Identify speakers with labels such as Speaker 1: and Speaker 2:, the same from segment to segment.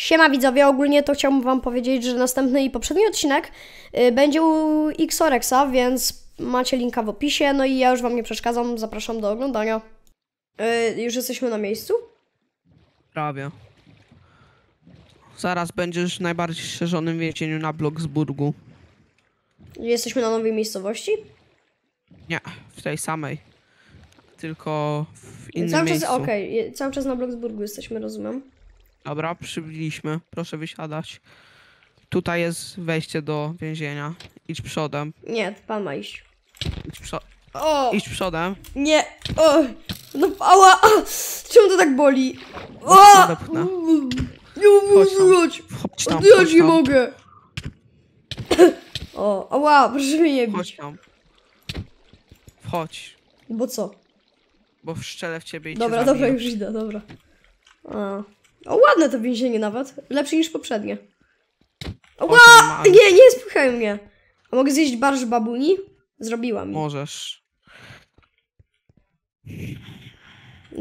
Speaker 1: Siema widzowie, ogólnie to chciałbym wam powiedzieć, że następny i poprzedni odcinek y, będzie u Xorexa, więc macie linka w opisie, no i ja już wam nie przeszkadzam, zapraszam do oglądania. Yy, już jesteśmy na miejscu?
Speaker 2: Prawie. Zaraz będziesz w najbardziej szerzonym więzieniu na Bloksburgu.
Speaker 1: Jesteśmy na nowej miejscowości?
Speaker 2: Nie, w tej samej. Tylko w innym cały czas, miejscu.
Speaker 1: Okej, okay, cały czas na Bloksburgu jesteśmy, rozumiem.
Speaker 2: Dobra, przybyliśmy. Proszę wysiadać. Tutaj jest wejście do więzienia. Idź przodem.
Speaker 1: Nie, pan ma iść.
Speaker 2: Idź, przo o! Idź przodem.
Speaker 1: Nie! O! No, ała! Czemu to tak boli? O! Nie mogę tam. Chodź. Ja nie mogę. O, ała, proszę mnie nie bić. Chodź
Speaker 2: tam. Wchodź. Bo co? Bo w szczelę w ciebie i Dobra, dobra, już idę,
Speaker 1: dobra. A. O, ładne to więzienie nawet. Lepsze niż poprzednie. O, a, nie, nie spychaj mnie. A mogę zjeść barsz babuni? Zrobiłam.
Speaker 2: Możesz.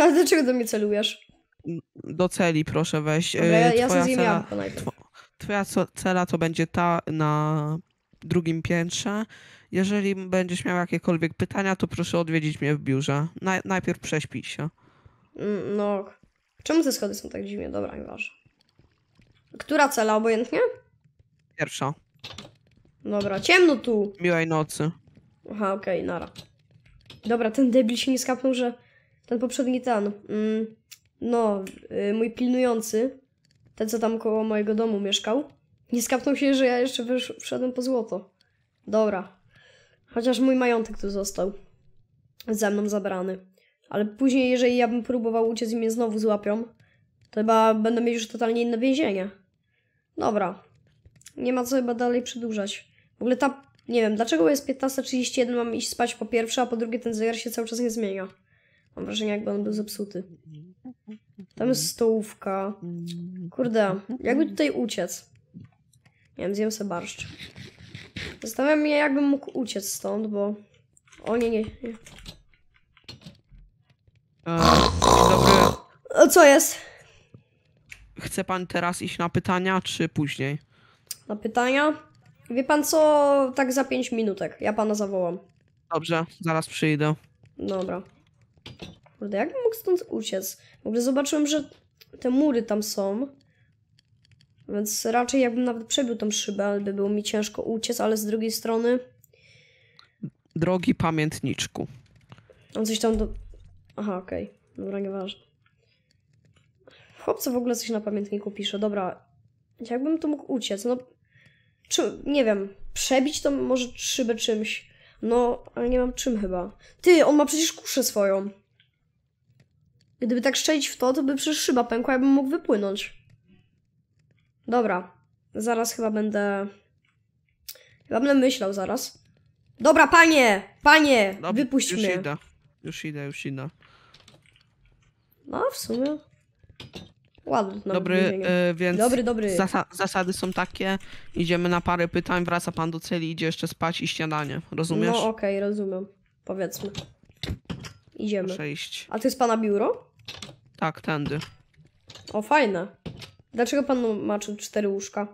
Speaker 1: Ale dlaczego do mnie celujesz?
Speaker 2: Do celi proszę weź. Dobra, y, ja, ja sobie najpierw. Twoja cela to będzie ta na drugim piętrze. Jeżeli będziesz miał jakiekolwiek pytania, to proszę odwiedzić mnie w biurze. Naj najpierw prześpij się.
Speaker 1: Mm, no. Czemu te schody są tak dziwnie? Dobra, nieważne. Która cela obojętnie? Pierwsza. Dobra, ciemno tu.
Speaker 2: Miłej nocy.
Speaker 1: Aha, okej, okay, nara. Dobra, ten debil się nie skapnął, że ten poprzedni ten, mm, no, yy, mój pilnujący, ten co tam koło mojego domu mieszkał, nie skapnął się, że ja jeszcze wszedłem po złoto. Dobra. Chociaż mój majątek tu został. Ze mną zabrany ale później, jeżeli ja bym próbował uciec i mnie znowu złapią, to chyba będę mieć już totalnie inne więzienie. Dobra. Nie ma co chyba dalej przedłużać. W ogóle ta, nie wiem, dlaczego jest 15.31, mam iść spać po pierwsze, a po drugie ten zegar się cały czas nie zmienia. Mam wrażenie, jakby on był zepsuty. Tam jest stołówka. Kurde, jakby tutaj uciec? Nie wiem, zjem sobie barszcz. Zastanawiam się, jakbym mógł uciec stąd, bo... O nie, nie, nie.
Speaker 2: Ehm, dobry. O, co jest? Chce pan teraz iść na pytania, czy później?
Speaker 1: Na pytania? Wie pan co, tak za 5 minutek. Ja pana zawołam.
Speaker 2: Dobrze, zaraz przyjdę.
Speaker 1: Dobra. Kurde, jak bym mógł stąd uciec? W ogóle zobaczyłem, że te mury tam są. Więc raczej jakbym nawet przebił tą szybę, by było mi ciężko uciec, ale z drugiej strony...
Speaker 2: Drogi pamiętniczku. On
Speaker 1: no coś tam do... Aha, okej. Okay. Dobra, nieważne. Chłopca w ogóle coś na pamiętniku pisze. Dobra, jakbym tu mógł uciec? No, czy, nie wiem, przebić to może szybę czymś. No, ale nie mam czym chyba. Ty, on ma przecież kuszę swoją. Gdyby tak szczelić w to, to by przecież szyba pękła, ja bym mógł wypłynąć. Dobra, zaraz chyba będę... Chyba będę myślał zaraz. Dobra, panie! Panie!
Speaker 2: Dobra, wypuść już mnie. Idę. Już idę, już idę. No, w sumie.
Speaker 1: Ładny. No, dobry, y, więc dobry, dobry.
Speaker 2: zasady są takie, idziemy na parę pytań, wraca pan do celi, idzie jeszcze spać i śniadanie. Rozumiesz? No
Speaker 1: okej, okay, rozumiem. Powiedzmy. Idziemy. Przejść. iść. A to jest pana biuro?
Speaker 2: Tak, tędy.
Speaker 1: O, fajne. Dlaczego pan ma cztery łóżka?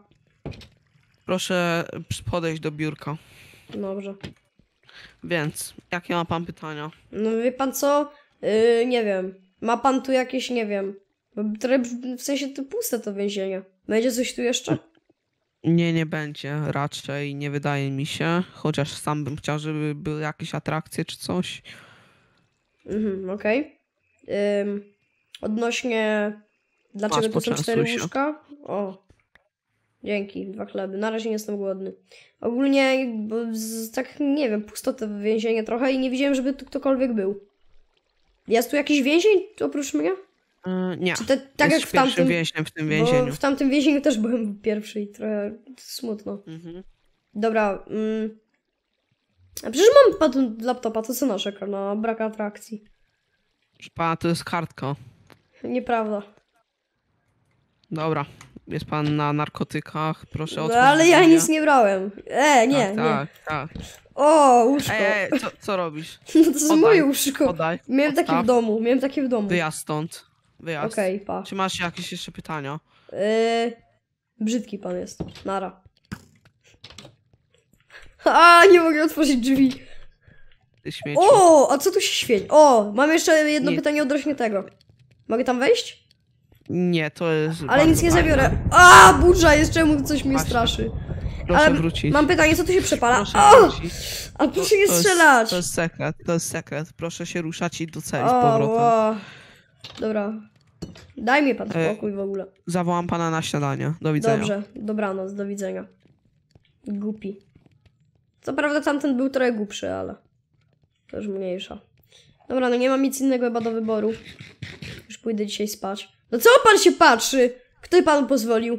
Speaker 2: Proszę podejść do biurka. Dobrze. Więc, jakie ma pan pytania?
Speaker 1: No wie pan co? Yy, nie wiem. Ma pan tu jakieś, nie wiem, w sensie to puste to więzienie. Będzie coś tu jeszcze?
Speaker 2: Nie, nie będzie raczej, nie wydaje mi się. Chociaż sam bym chciał, żeby były jakieś atrakcje czy coś.
Speaker 1: Mhm, okej. Okay. Ym, odnośnie dlaczego to są cztery się. łóżka? O, dzięki, dwa chleby. Na razie nie jestem głodny. Ogólnie, bo z, tak nie wiem, pusto to więzienie trochę i nie widziałem, żeby tu ktokolwiek był. Jest tu jakiś więzień oprócz mnie?
Speaker 2: Yy, nie. te, tak jest jak w tamtym w tym więzieniu. W
Speaker 1: tamtym więzieniu też byłem pierwszy i trochę smutno. Mhm. Dobra. Mm. A przecież mam patent laptopa, to co nasze, na brak atrakcji?
Speaker 2: Proszę to jest kartka. Nieprawda. Dobra, jest pan na narkotykach, proszę otworzyć. No, ale ja nic
Speaker 1: nie brałem. E, nie, tak, nie. Tak,
Speaker 2: tak. O, łóżko. E, e co, co robisz? No to jest moje łóżko. Podaj, miałem odstaw. takie w domu, miałem takie w domu. Wyjazd stąd. Wyjazd. Okej, okay, pa. Czy masz jakieś jeszcze pytania? Yy,
Speaker 1: brzydki pan jest. Nara. A, nie mogę otworzyć drzwi.
Speaker 2: Śmieci. O,
Speaker 1: a co tu się świeci? O, mam jeszcze jedno Nic. pytanie odnośnie tego. Mogę tam wejść?
Speaker 2: Nie, to jest. Ale nic nie zabiorę.
Speaker 1: A, burza Jeszcze mu coś mnie straszy.
Speaker 2: Proszę wrócić.
Speaker 1: Mam pytanie, co tu się przepala? Proszę A tu A proszę nie strzelać!
Speaker 2: To jest sekret, to jest sekret. Proszę się ruszać i docelić z powrotem.
Speaker 1: Dobra. Daj mi pan e, spokój w ogóle.
Speaker 2: Zawołam pana na śniadanie. Do widzenia. Dobrze,
Speaker 1: dobranoc, do widzenia. Głupi. Co prawda tamten był trochę głupszy, ale to już mniejsza. Dobra, no nie mam nic innego chyba do wyboru. Już pójdę dzisiaj spać. No co pan się patrzy? Kto panu pozwolił?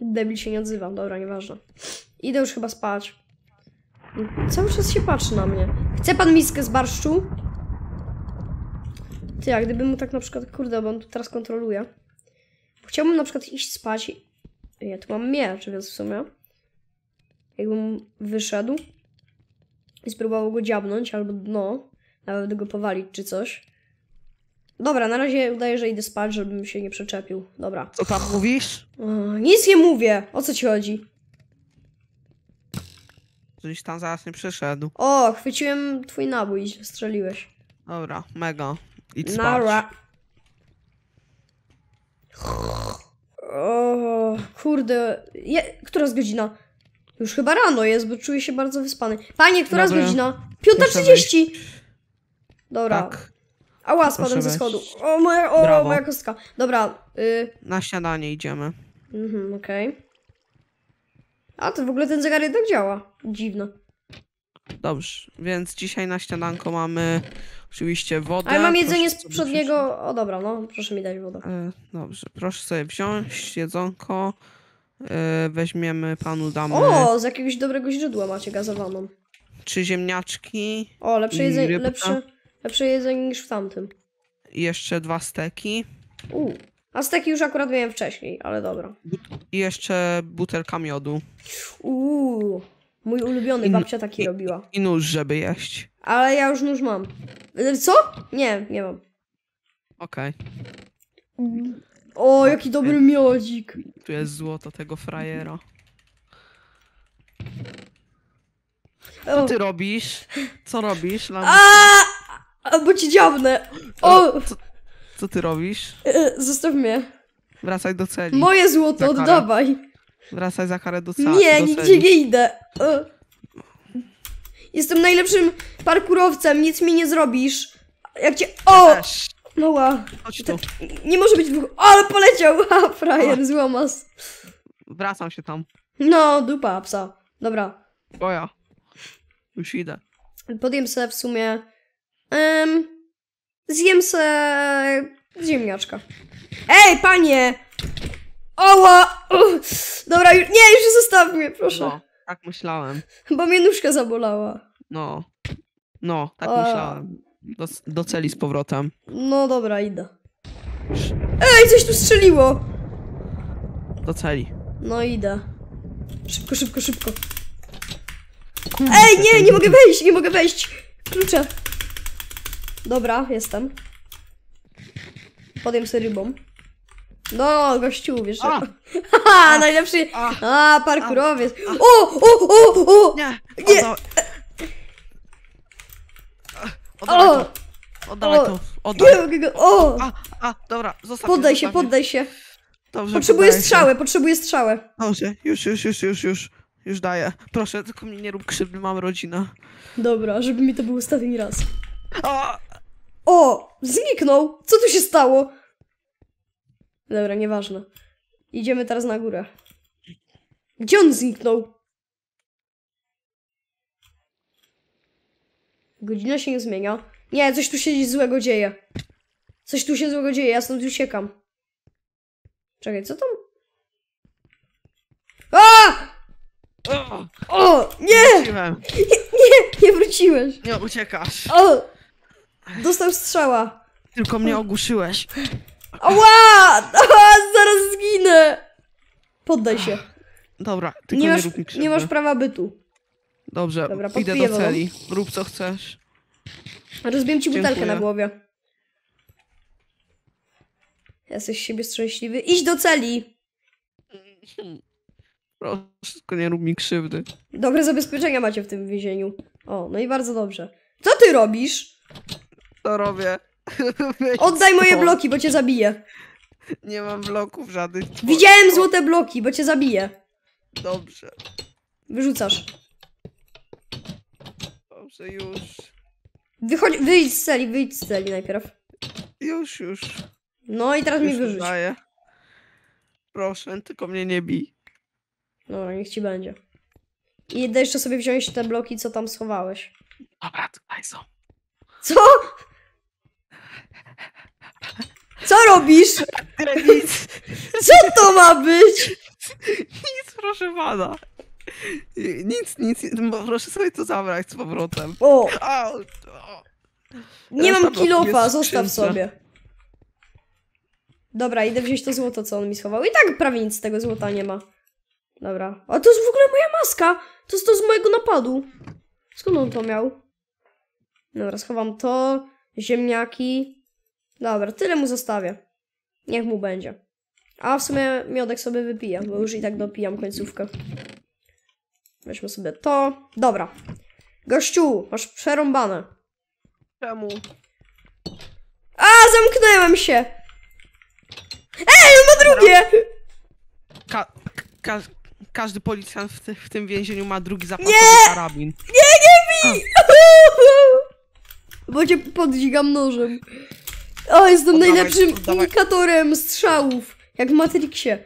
Speaker 1: Debil się nie odzywam, dobra, nieważne. Idę już chyba spać. Cały czas się patrzy na mnie. Chce pan miskę z barszczu? Ty, a gdyby mu tak na przykład, kurde, bo on tu teraz kontroluje. Chciałbym na przykład iść spać i... Ja tu mam miecz, więc w sumie... Jakbym wyszedł i spróbował go dziabnąć albo dno, nawet go powalić czy coś, Dobra, na razie udaję, że idę spać, żebym się nie przyczepił. Dobra.
Speaker 2: Co tam mówisz?
Speaker 1: nic nie mówię. O co ci chodzi?
Speaker 2: Coś tam zaraz nie przyszedł. O,
Speaker 1: chwyciłem twój nabój, strzeliłeś.
Speaker 2: Dobra, mega. Idź spać. Nara.
Speaker 1: O, kurde. Je, która jest godzina? Już chyba rano jest, bo czuję się bardzo wyspany. Panie, która Dobra. jest godzina? 5.30! Dobra. Tak. Ała, spadłem ze schodu. O, moja, o, moja kostka. Dobra. Y...
Speaker 2: Na śniadanie idziemy.
Speaker 1: Mhm, okej. Okay. A, to w ogóle ten zegar jednak działa. Dziwne.
Speaker 2: Dobrze, więc dzisiaj na śniadanko mamy oczywiście wodę. Ale mam jedzenie z poprzedniego...
Speaker 1: O, dobra, no, proszę mi dać wodę. E,
Speaker 2: dobrze, proszę sobie wziąć jedzonko. E, weźmiemy panu damy... O, z
Speaker 1: jakiegoś dobrego źródła macie gazowaną.
Speaker 2: Czy ziemniaczki. O, lepsze jedzenie, lepsze...
Speaker 1: Lepsze jedzenie niż w tamtym.
Speaker 2: I jeszcze dwa steki. U,
Speaker 1: a steki już akurat miałem wcześniej, ale dobra.
Speaker 2: I jeszcze butelka miodu.
Speaker 1: Uuu, mój ulubiony, I, babcia taki i, robiła.
Speaker 2: I nóż, żeby jeść.
Speaker 1: Ale ja już nóż mam. Co? Nie, nie mam. Okej. Okay.
Speaker 2: O, jaki dobry miodzik. Tu jest złoto tego frajera. Co ty robisz? Co robisz? Albo ci dziabnę. O! Co, co ty robisz? E, e, zostaw mnie. Wracaj do celi. Moje złoto, Za oddawaj. Wracaj za karę do, ca- do Nie, nigdzie nie
Speaker 1: idę. O. E. Jestem najlepszym parkurowcem, nic mi nie zrobisz. Jak cię... O! Noła. Mała. Chodź tu. Nie może być dwóch... O, ale poleciał! Ha, frajer, złamas.
Speaker 2: Wracam się tam.
Speaker 1: No, dupa psa. Dobra.
Speaker 2: ja. Już idę.
Speaker 1: Podjem sobie w sumie Um, zjem se ziemniaczka. Ej, panie! Oła! Dobra, już, nie, już zostaw mnie, proszę. No,
Speaker 2: tak myślałem.
Speaker 1: Bo mnie nóżka zabolała.
Speaker 2: No, no, tak A... myślałem. Do, do celi z powrotem.
Speaker 1: No dobra, idę. Ej, coś tu strzeliło! Do celi. No idę. Szybko, szybko, szybko. Kurde, Ej, nie, nie mogę wejść, nie mogę wejść! Klucze. Dobra, jestem. Podjem sobie rybą. No, gościu, wiesz. A! Haha, najlepszy. A, parkurowiec. A, a. O, o, o, o! Nie! Nie! Oddawaj o. to. Oddawaj o. to. Oddawaj. O! A, a, dobra, zostaw Poddaj się, poddaj się. Dobrze, potrzebuję strzałę, się.
Speaker 2: potrzebuję strzałę. Dobrze, już, już, już, już, już. Już daję. Proszę, tylko mnie nie rób krzywdy, mam rodzinę.
Speaker 1: Dobra, żeby mi to był ostatni raz. O! O! Zniknął! Co tu się stało? Dobra, nieważne. Idziemy teraz na górę. Gdzie on zniknął? Godzina się nie zmienia. Nie, coś tu się złego dzieje. Coś tu się złego dzieje, ja stąd uciekam. Czekaj, co tam? A!
Speaker 2: O! o! Nie! Wróciłem.
Speaker 1: Nie, nie! Nie wróciłeś! Nie uciekasz. O! Dostał strzała. Tylko mnie ogłuszyłeś.
Speaker 2: Ała! Ała!
Speaker 1: Zaraz zginę! Poddaj się. Dobra, tylko nie, nie masz, rób mi Nie masz prawa bytu.
Speaker 2: Dobrze, Dobra, idę do celi. Rób co chcesz.
Speaker 1: Rozbiłem ci butelkę Dziękuję. na głowie. Jesteś siebie szczęśliwy. Idź do celi!
Speaker 2: Proszę, tylko nie rób mi krzywdy.
Speaker 1: Dobre zabezpieczenia macie w tym więzieniu. O, no i bardzo dobrze. Co ty robisz?
Speaker 2: to robię. Oddaj moje bloki, bo
Speaker 1: cię zabiję.
Speaker 2: Nie mam bloków żadnych. Widziałem
Speaker 1: złote bloki, bo cię zabiję. Dobrze. Wyrzucasz. Dobrze, już. Wychodź, wyjdź z celi, wyjdź z celi najpierw. Już, już. No i teraz już mi wyrzuć. Daję.
Speaker 2: Proszę, tylko mnie nie bij.
Speaker 1: Dobra, niech ci będzie. I idę jeszcze sobie wziąć te bloki, co tam schowałeś.
Speaker 2: Dobra, tutaj są.
Speaker 1: Co? Co robisz?
Speaker 2: nic. Co to ma być? Nic, proszę pana. Nic, nic, no, proszę sobie to zabrać z powrotem. O! A, o. Nie mam kilofa, zostaw sobie.
Speaker 1: Dobra, idę wziąć to złoto, co on mi schował. I tak prawie nic z tego złota nie ma. Dobra. A to jest w ogóle moja maska! To jest to z mojego napadu. Skąd on to miał? Dobra, schowam to, ziemniaki. Dobra, tyle mu zostawię. Niech mu będzie. A w sumie miodek sobie wypiję, bo już i tak dopijam końcówkę. Weźmy sobie to. Dobra. Gościu, masz przerąbane.
Speaker 2: Czemu? A, zamknąłem się! Ej, ma drugie! Ka ka każdy policjant w, w, tym więzieniu ma drugi zapasowy nie! karabin. Nie, nie bij!
Speaker 1: Bo cię podźgam nożem. O, jestem najlepszym oddawaj. indikatorem strzałów. Jak w Matrixie.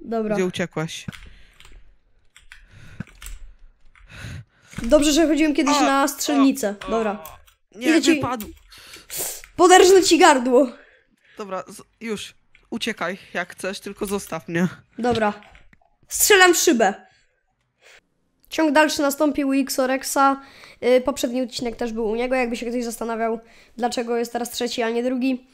Speaker 2: Dobra. Gdzie uciekłaś?
Speaker 1: Dobrze, że chodziłem kiedyś na
Speaker 2: strzelnicę. a, a. Dobra.
Speaker 1: Nie, nie ci- wypadł. Poderżnę ci gardło.
Speaker 2: Dobra, już. Uciekaj jak chcesz, tylko zostaw mnie. Dobra.
Speaker 1: Strzelam w szybę. Ciąg dalszy nastąpił u Xorexa. Y, poprzedni odcinek też był u niego, jakby się ktoś zastanawiał, dlaczego jest teraz trzeci, a nie drugi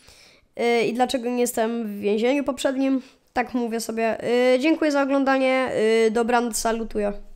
Speaker 1: y, i dlaczego nie jestem w więzieniu poprzednim. Tak mówię sobie. Y, dziękuję za oglądanie. Dobranoc, salutuję.